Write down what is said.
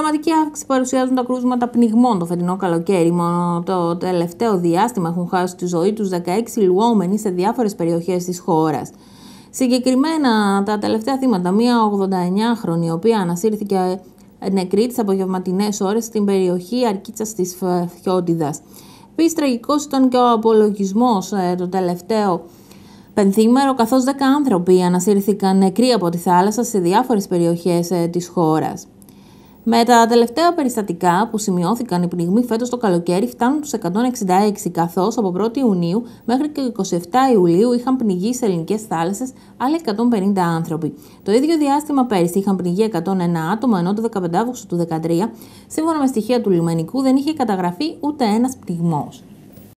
Δραματική αύξηση παρουσιάζουν τα κρούσματα πνιγμών το φετινό καλοκαίρι. Μόνο το τελευταίο διάστημα έχουν χάσει τη ζωή τους 16 λουόμενοι σε διάφορες περιοχές της χώρας. Συγκεκριμένα, τα τελευταία θύματα, μία 89χρονη, η οποία ανασύρθηκε ε, νεκρή τις απογευματινές ώρες στην περιοχή Αρκίτσας της Φιόντιδα. Επίσης, τραγικός ήταν και ο απολογισμός ε, το τελευταίο πενθήμερο, καθώς 10 άνθρωποι ανασύρθηκαν νεκροί από τη θάλασσα σε διάφορες περιοχές ε, της χώρας. Με τα τελευταία περιστατικά που σημειώθηκαν οι πνιγμοί φέτος το καλοκαίρι φτάνουν τους 166, καθώς από 1η Ιουνίου μέχρι και 27 Ιουλίου είχαν πνιγεί σε ελληνικές θάλασσες άλλοι 150 άνθρωποι. Το ίδιο διάστημα πέρυσι είχαν πνιγεί 101 άτομα, ενώ το 15 Αύγουστο του 2013, σύμφωνα με στοιχεία του λιμενικού, δεν είχε καταγραφεί ούτε ένας πνιγμός.